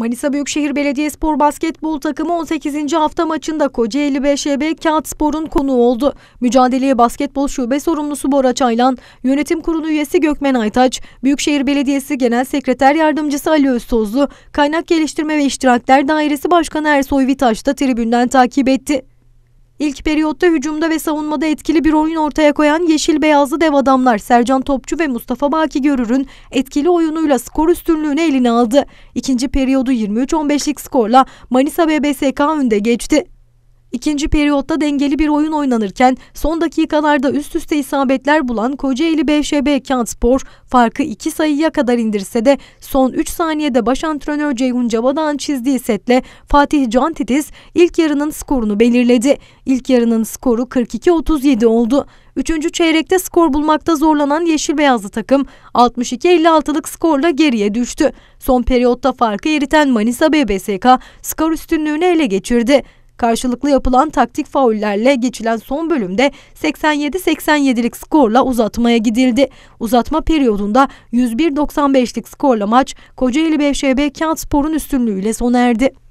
Manisa Büyükşehir Belediyespor basketbol takımı 18. hafta maçında Kocaeli BŞB Spor'un konuğu oldu. Mücadeleye basketbol şube sorumlusu Bora Çaylan, yönetim kurulu üyesi Gökmen Aytaç, Büyükşehir Belediyesi Genel Sekreter Yardımcısı Ali Öztozlu, Kaynak Geliştirme ve İştirakler Dairesi Başkanı Ersoy Vitaş da tribünden takip etti. İlk periyotta hücumda ve savunmada etkili bir oyun ortaya koyan Yeşil Beyazlı dev adamlar Sercan Topçu ve Mustafa Baki Görür'ün etkili oyunuyla skor üstünlüğünü eline aldı. İkinci periyodu 23-15'lik skorla Manisa BBSK önde geçti. İkinci periyotta dengeli bir oyun oynanırken son dakikalarda üst üste isabetler bulan Kocaeli BŞB Kentspor farkı 2 sayıya kadar indirse de son 3 saniyede baş antrenör Ceyhun Cavadan çizdiği setle Fatih Can Titiz ilk yarının skorunu belirledi. İlk yarının skoru 42-37 oldu. Üçüncü çeyrekte skor bulmakta zorlanan Yeşil Beyazlı takım 62-56'lık skorla geriye düştü. Son periyotta farkı eriten Manisa BBSK skor üstünlüğünü ele geçirdi. Karşılıklı yapılan taktik faullerle geçilen son bölümde 87-87'lik skorla uzatmaya gidildi. Uzatma periyodunda 101-95'lik skorla maç Kocaeli BŞB Kentspor'un üstünlüğüyle sona erdi.